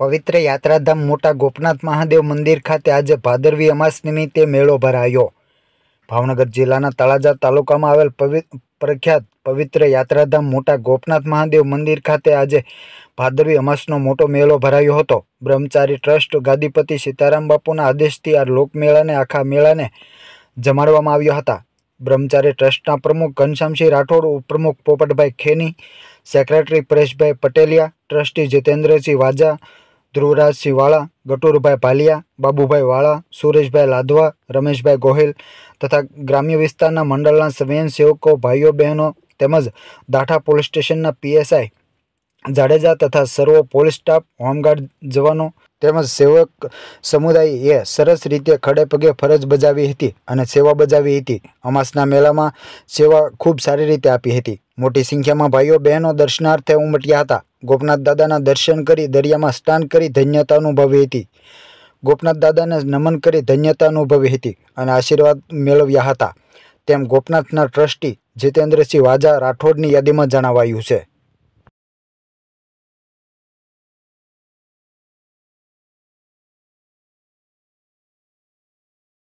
પવિત્ર યાત્રાધામ મોટા ગોપનાથ મહાદેવ મંદિર ખાતે આજે ભાદરવી અમાસ નિમિત્તે મેળો ભરાયો ભાવનગર જિલ્લાના તળાજા તાલુકામાં આવેલ પ્રખ્યાત પવિત્ર યાત્રાધામ મોટા ગોપનાથ મહાદેવ મંદિર ખાતે આજે ભાદરવી અમાસનો મોટો મેળો ભરાયો હતો બ્રહ્મચારી ટ્રસ્ટ ગાદીપતિ સીતારામ બાપુના આદેશથી આ લોકમેળાને આખા મેળાને જમાડવામાં આવ્યા હતા બ્રહ્મચારી ટ્રસ્ટના પ્રમુખ ઘનશ્યામસિંહ રાઠોડ ઉપપ્રમુખ પોપટભાઈ ખેની સેક્રેટરી પરેશભાઈ પટેલિયા ટ્રસ્ટી જીતેન્દ્રસિંહ વાજા ધ્રુવરાજસિંહ વાળા ગટુરભાઈ ભાલિયા બાબુભાઈ વાળા સુરેશભાઈ લાધવા રમેશભાઈ ગોહિલ તથા ગ્રામ્ય વિસ્તારના મંડળના સ્વયંસેવકો ભાઈઓ બહેનો તેમજ દાઠા પોલીસ સ્ટેશનના પીએસઆઈ જાડેજા તથા સર્વ પોલીસ સ્ટાફ હોમગાર્ડ જવાનો તેમજ સેવક સમુદાયે સરસ રીતે ખડે પગે ફરજ બજાવી હતી અને સેવા બજાવી હતી અમાસના મેળામાં સેવા ખૂબ સારી રીતે આપી હતી મોટી સંખ્યામાં ભાઈઓ બહેનો દર્શનાર્થે ઉમટ્યા હતા ગોપનાથ દાદાના દર્શન કરી દરિયામાં સ્નાન કરી ધન્યતા અનુભવી હતી ગોપનાથ દાદાને નમન કરી ધન્યતા અનુભવી હતી અને આશીર્વાદ મેળવ્યા હતા તેમ ગોપનાથના ટ્રસ્ટી જીતેન્દ્રસિંહ વાજા રાઠોડની યાદીમાં જણાવાયું છે